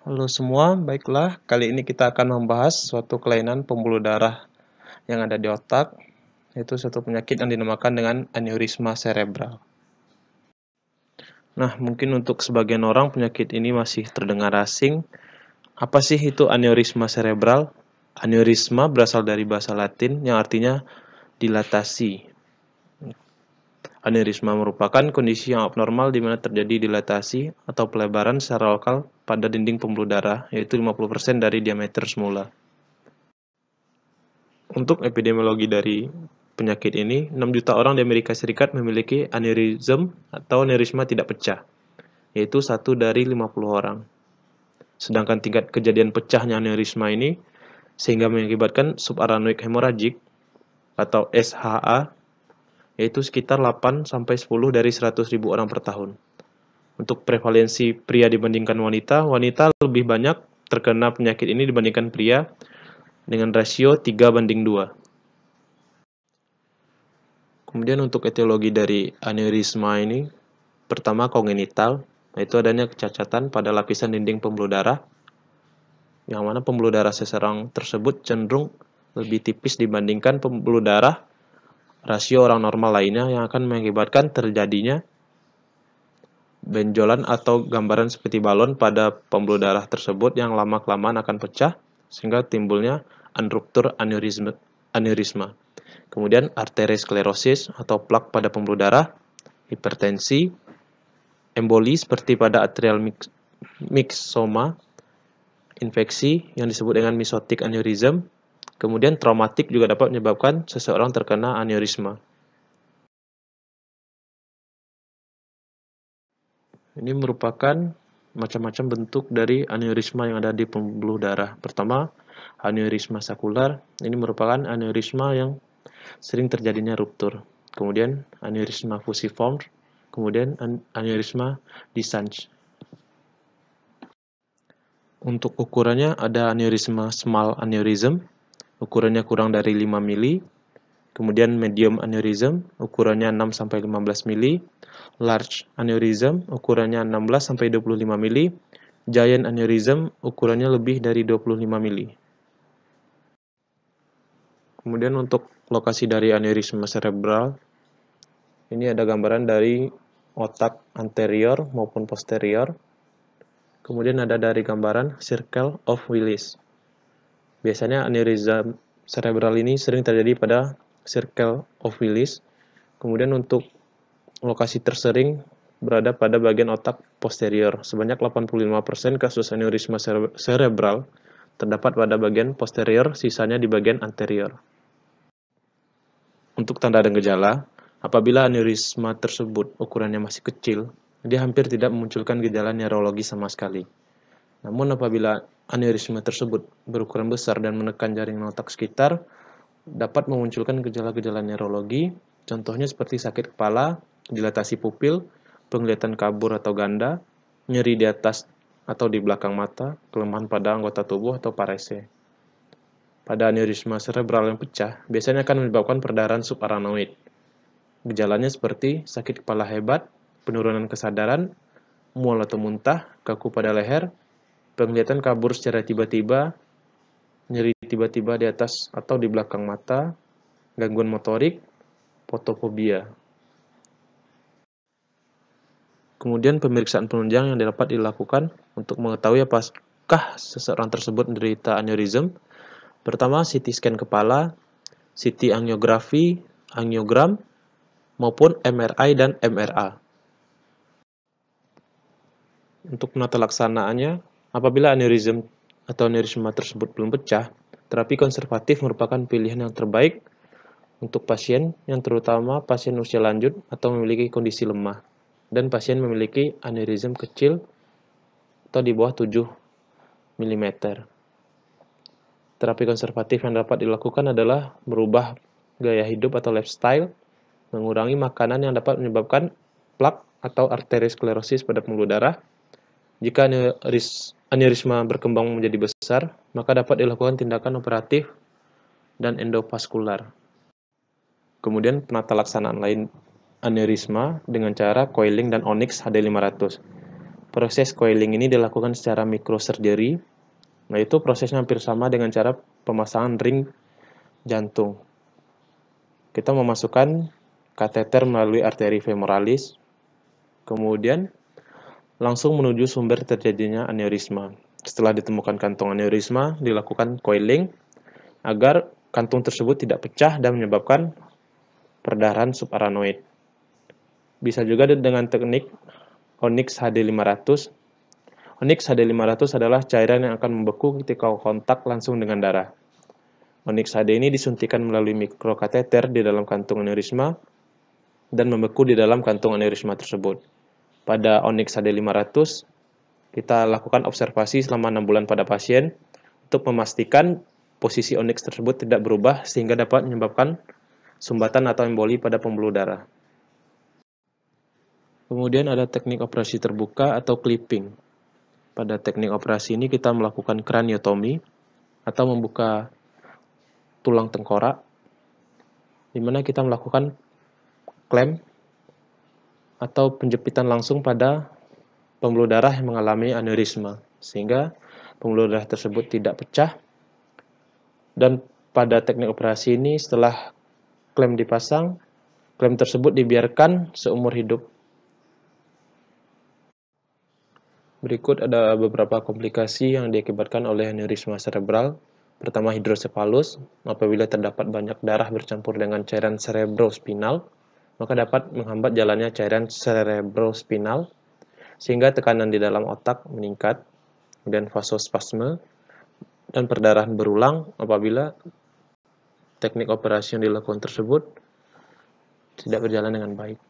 Halo semua, baiklah kali ini kita akan membahas suatu kelainan pembuluh darah yang ada di otak, yaitu suatu penyakit yang dinamakan dengan aneurisma cerebral. Nah, mungkin untuk sebagian orang penyakit ini masih terdengar asing. Apa sih itu aneurisma cerebral? Aneurisma berasal dari bahasa Latin yang artinya dilatasi Aneurisma merupakan kondisi yang abnormal di mana terjadi dilatasi atau pelebaran secara lokal pada dinding pembuluh darah, yaitu 50% dari diameter semula. Untuk epidemiologi dari penyakit ini, 6 juta orang di Amerika Serikat memiliki aneurisme atau aneurisma tidak pecah, yaitu 1 dari 50 orang. Sedangkan tingkat kejadian pecahnya aneurisma ini sehingga mengakibatkan subaranoid hemoragik atau SHA yaitu sekitar 8 sampai 10 dari 100 orang per tahun. Untuk prevalensi pria dibandingkan wanita, wanita lebih banyak terkena penyakit ini dibandingkan pria dengan rasio 3 banding 2. Kemudian untuk etiologi dari aneurisma ini, pertama kongenital, yaitu adanya kecacatan pada lapisan dinding pembuluh darah, yang mana pembuluh darah seserang tersebut cenderung lebih tipis dibandingkan pembuluh darah rasio orang normal lainnya yang akan mengakibatkan terjadinya benjolan atau gambaran seperti balon pada pembuluh darah tersebut yang lama-kelamaan akan pecah sehingga timbulnya unruptur aneurisma. aneurisma. Kemudian arteriosklerosis atau plak pada pembuluh darah, hipertensi, emboli seperti pada atrial mix, mixoma, infeksi yang disebut dengan misotic aneurism, Kemudian traumatik juga dapat menyebabkan seseorang terkena aneurisma. Ini merupakan macam-macam bentuk dari aneurisma yang ada di pembuluh darah. Pertama, aneurisma sakular. Ini merupakan aneurisma yang sering terjadinya ruptur. Kemudian aneurisma fusiform, kemudian aneurisma Disange. Untuk ukurannya ada aneurisma small aneurism ukurannya kurang dari 5 mili. Kemudian medium aneurysm ukurannya 6-15 mili. Large aneurysm ukurannya 16-25 mili. Giant aneurysm ukurannya lebih dari 25 mili. Kemudian untuk lokasi dari aneurisma cerebral, ini ada gambaran dari otak anterior maupun posterior. Kemudian ada dari gambaran circle of Willis. Biasanya aneurisma cerebral ini sering terjadi pada circle of Willis. Kemudian untuk lokasi tersering berada pada bagian otak posterior. Sebanyak 85% kasus aneurisma cerebral terdapat pada bagian posterior, sisanya di bagian anterior. Untuk tanda dan gejala, apabila aneurisma tersebut ukurannya masih kecil, dia hampir tidak memunculkan gejala neurologi sama sekali. Namun apabila aneurisma tersebut berukuran besar dan menekan jaringan otak sekitar dapat memunculkan gejala-gejala neurologi, contohnya seperti sakit kepala, dilatasi pupil, penglihatan kabur atau ganda, nyeri di atas atau di belakang mata, kelemahan pada anggota tubuh atau parese. Pada aneurisma cerebral yang pecah, biasanya akan menyebabkan perdarahan subaranoid. Gejalanya seperti sakit kepala hebat, penurunan kesadaran, mual atau muntah, kaku pada leher, penglihatan kabur secara tiba-tiba, nyeri tiba-tiba di atas atau di belakang mata, gangguan motorik, fotofobia. Kemudian pemeriksaan penunjang yang dapat dilakukan untuk mengetahui apakah seseorang tersebut menderita aneurism. Pertama, CT scan kepala, CT angiografi, angiogram, maupun MRI dan MRA. Untuk menata laksanaannya, Apabila aneurism atau aneurisma tersebut belum pecah, terapi konservatif merupakan pilihan yang terbaik untuk pasien yang terutama pasien usia lanjut atau memiliki kondisi lemah dan pasien memiliki aneurism kecil atau di bawah 7 mm. Terapi konservatif yang dapat dilakukan adalah merubah gaya hidup atau lifestyle, mengurangi makanan yang dapat menyebabkan plak atau arteriosklerosis pada pembuluh darah, jika aneurisma berkembang menjadi besar, maka dapat dilakukan tindakan operatif dan endovaskular. Kemudian penata laksanaan lain aneurisma dengan cara coiling dan onyx HD500. Proses coiling ini dilakukan secara mikrosurgery, nah itu prosesnya hampir sama dengan cara pemasangan ring jantung. Kita memasukkan kateter melalui arteri femoralis, kemudian langsung menuju sumber terjadinya aneurisma. Setelah ditemukan kantung aneurisma, dilakukan coiling agar kantung tersebut tidak pecah dan menyebabkan perdarahan subaranoid. Bisa juga dengan teknik Onyx HD500. Onyx HD500 adalah cairan yang akan membeku ketika kontak langsung dengan darah. Onyx HD ini disuntikan melalui mikrokateter di dalam kantung aneurisma dan membeku di dalam kantung aneurisma tersebut pada Onyx HD500, kita lakukan observasi selama 6 bulan pada pasien untuk memastikan posisi Onyx tersebut tidak berubah sehingga dapat menyebabkan sumbatan atau emboli pada pembuluh darah. Kemudian ada teknik operasi terbuka atau clipping. Pada teknik operasi ini kita melakukan kraniotomi atau membuka tulang tengkorak di mana kita melakukan klem atau penjepitan langsung pada pembuluh darah yang mengalami aneurisma sehingga pembuluh darah tersebut tidak pecah dan pada teknik operasi ini setelah klem dipasang klem tersebut dibiarkan seumur hidup Berikut ada beberapa komplikasi yang diakibatkan oleh aneurisma cerebral. Pertama hidrosefalus, apabila terdapat banyak darah bercampur dengan cairan cerebrospinal maka dapat menghambat jalannya cairan cerebrospinal sehingga tekanan di dalam otak meningkat, kemudian vasospasme dan perdarahan berulang apabila teknik operasi yang dilakukan tersebut tidak berjalan dengan baik.